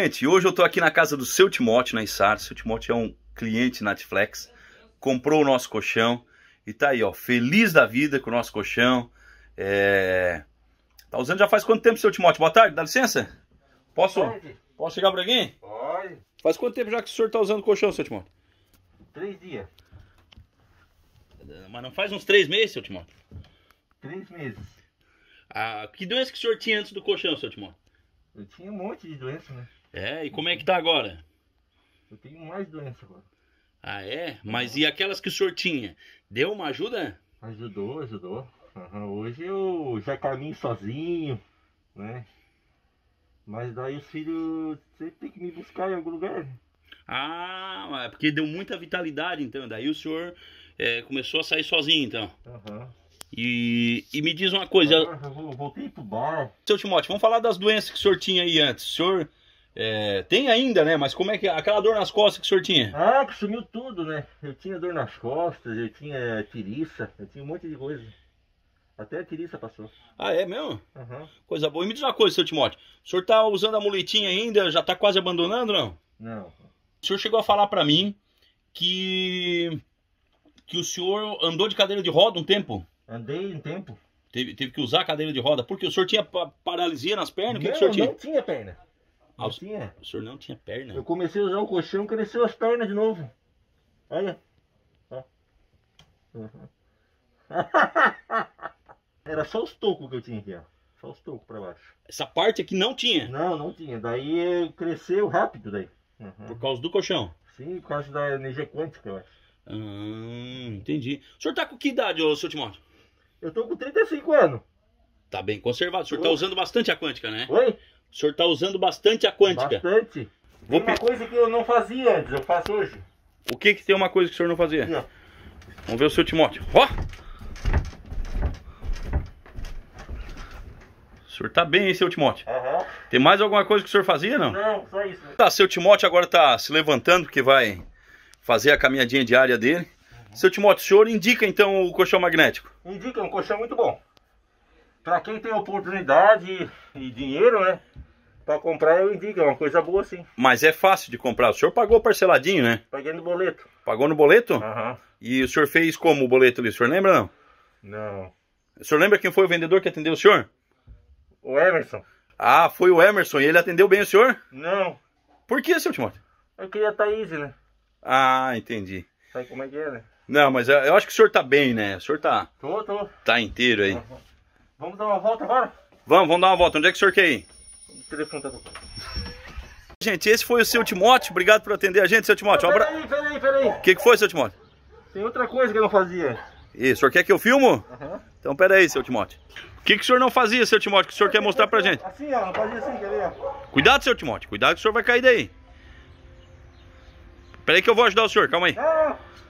Gente, hoje eu estou aqui na casa do seu Timote, na Insar. Seu Timote é um cliente Netflix, comprou o nosso colchão e tá aí, ó, feliz da vida com o nosso colchão. É... Tá usando já faz quanto tempo, seu Timote? Boa tarde, dá licença? Posso, posso chegar por aqui? Pode. Faz quanto tempo já que o senhor tá usando o colchão, seu Timote? Três dias. Mas não faz uns três meses, seu Timote? Três meses. Ah, que doença que o senhor tinha antes do colchão, seu Timote? Eu tinha um monte de doença, né? É, e como é que tá agora? Eu tenho mais doença agora. Ah, é? Mas e aquelas que o senhor tinha? Deu uma ajuda? Ajudou, ajudou. Uhum. Hoje eu já caminho sozinho, né? Mas daí os filhos sempre tem que me buscar em algum lugar. Ah, é porque deu muita vitalidade então. Daí o senhor é, começou a sair sozinho então. Aham. Uhum. E, e, me diz uma coisa. Ah, eu voltei pro bar. Seu Timóteo, vamos falar das doenças que o senhor tinha aí antes. O senhor é, tem ainda, né? Mas como é que aquela dor nas costas que o senhor tinha? Ah, que sumiu tudo, né? Eu tinha dor nas costas, eu tinha tiriça, eu tinha um monte de coisa. Até a tiriça passou. Ah, é mesmo? Uhum. Coisa boa. E me diz uma coisa, seu Timóteo. O senhor tá usando a muletinha ainda? Já tá quase abandonando, não? Não. O senhor chegou a falar para mim que que o senhor andou de cadeira de roda um tempo? Andei um tempo. Teve, teve que usar a cadeira de roda porque o senhor tinha paralisia nas pernas? Não, que que o senhor tinha? não tinha perna. Não ah, tinha. O senhor não tinha perna? Eu comecei a usar o colchão, cresceu as pernas de novo. Olha. Uhum. Era só os tocos que eu tinha aqui, ó. Só os tocos pra baixo. Essa parte aqui não tinha? Não, não tinha. Daí cresceu rápido daí. Uhum. Por causa do colchão? Sim, por causa da energia quântica, eu acho. Hum, entendi. O senhor tá com que idade, ô, seu Timóteo? Eu tô com 35 anos. Tá bem conservado. O senhor tá Oi? tá usando bastante a quântica, né? Oi? O senhor está usando bastante a quântica. Bastante. Vou tem uma coisa que eu não fazia antes, eu faço hoje. O que que tem uma coisa que o senhor não fazia? Não. Vamos ver o seu Timóteo. Ó! O senhor tá bem, hein, seu Timóteo? Uhum. Tem mais alguma coisa que o senhor fazia, não? Não, só isso. Tá, seu Timóteo agora tá se levantando, porque vai fazer a caminhadinha diária dele. Uhum. Seu Timóteo, o senhor indica, então, o colchão magnético? Indica, é um colchão muito bom. Para quem tem oportunidade e dinheiro, né? Pra comprar eu indico, é uma coisa boa sim. Mas é fácil de comprar. O senhor pagou parceladinho, né? Paguei no boleto. Pagou no boleto? Aham. Uhum. E o senhor fez como o boleto ali? O senhor lembra não? Não. O senhor lembra quem foi o vendedor que atendeu o senhor? O Emerson. Ah, foi o Emerson. E ele atendeu bem o senhor? Não. Por que, seu Timóteo? Eu queria a Thaís, né? Ah, entendi. Sabe como é que é, né? Não, mas eu acho que o senhor tá bem, né? O senhor tá... Tô, tô. Tá inteiro aí. Vamos dar uma volta agora? Vamos, vamos dar uma volta. Onde é que o senhor quer ir? telefone tá tocando. Gente, esse foi o seu Timóteo. Obrigado por atender a gente, seu Timóteo. Um Peraí, peraí, peraí. O que, que foi, seu Timóteo? Tem outra coisa que eu não fazia. E o senhor quer que eu filmo? Uhum. Então peraí, seu Timóteo. O que, que o senhor não fazia, seu Timóteo, que o senhor quer mostrar pra gente? Assim, ó, não fazia assim, quer ver? Cuidado, seu Timóteo. Cuidado que o senhor vai cair daí. Peraí que eu vou ajudar o senhor, calma aí. Não.